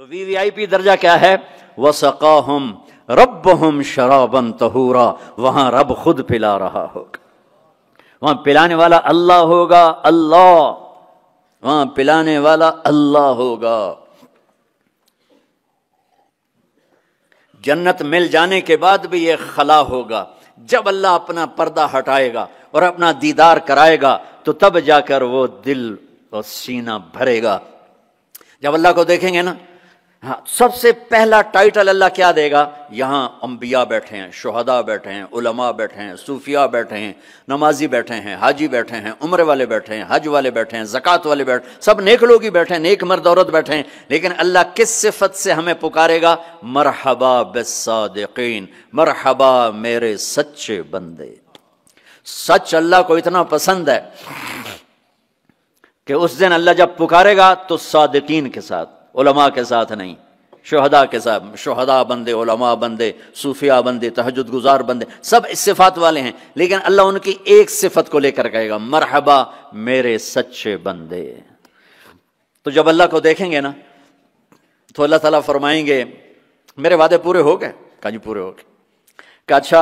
तो पी दर्जा क्या है वसका हम रब हम शराबन तहूरा वहां रब खुद पिला रहा होगा वहां पिलाने वाला अल्लाह होगा अल्लाह वहां पिलाने वाला अल्लाह होगा जन्नत मिल जाने के बाद भी ये खला होगा जब अल्लाह अपना पर्दा हटाएगा और अपना दीदार कराएगा तो तब जाकर वो दिल और सीना भरेगा जब अल्लाह को देखेंगे ना हाँ सबसे पहला टाइटल अल्लाह क्या देगा यहाँ अम्बिया बैठे हैं शहदा बैठे हैं उलमा बैठे हैं सूफिया बैठे हैं नमाजी बैठे हैं हाजी बैठे हैं उम्र वाले बैठे हैं हज वाले बैठे हैं जक़ात वाले बैठे सब नेक लोग ही बैठे हैं नेक मर्द औरत बैठे हैं लेकिन अल्लाह किस सिफत से हमें पुकारेगा मरहबा बसादीन मरहबा मेरे सच्चे बंदे सच अल्लाह को इतना पसंद है कि उस दिन अल्लाह जब पुकारेगा तो सादकीन के साथ उलमा के साथ नहीं शहदा के साथ शहदा बंदे उलमा बंदे सूफिया बंदे तहजद गुजार बंदे सब इस सिफात वाले हैं लेकिन अल्लाह उनकी एक सिफत को लेकर कहेगा मरहबा मेरे सच्चे बंदे तो जब अल्लाह को देखेंगे ना तो अल्लाह ताला फरमाएंगे मेरे वादे पूरे हो गए का जी पूरे हो गए कहा अच्छा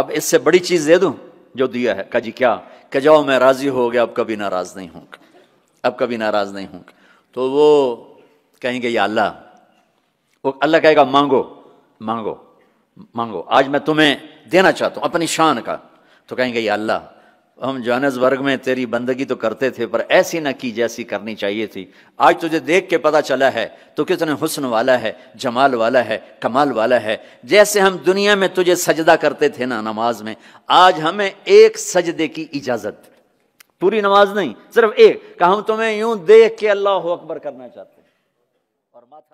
अब इससे बड़ी चीज़ दे दू जो दिया है का जी क्या कह जाओ मैं राज़ी हो गया अब कभी नाराज़ नहीं होंगे अब कभी नाराज़ नहीं होंगे तो वो कहेंगे या अल्लाह वो अल्लाह कहेगा मांगो मांगो मांगो आज मैं तुम्हें देना चाहता हूँ अपनी शान का तो कहेंगे या अल्लाह हम जानस वर्ग में तेरी बंदगी तो करते थे पर ऐसी ना की जैसी करनी चाहिए थी आज तुझे देख के पता चला है तो कितने हुस्न वाला है जमाल वाला है कमाल वाला है जैसे हम दुनिया में तुझे सजदा करते थे ना नमाज में आज हमें एक सजदे की इजाज़त पूरी नमाज नहीं सिर्फ एक का हम तुम्हें यूं देख के अल्लाह अकबर करना चाहते formato.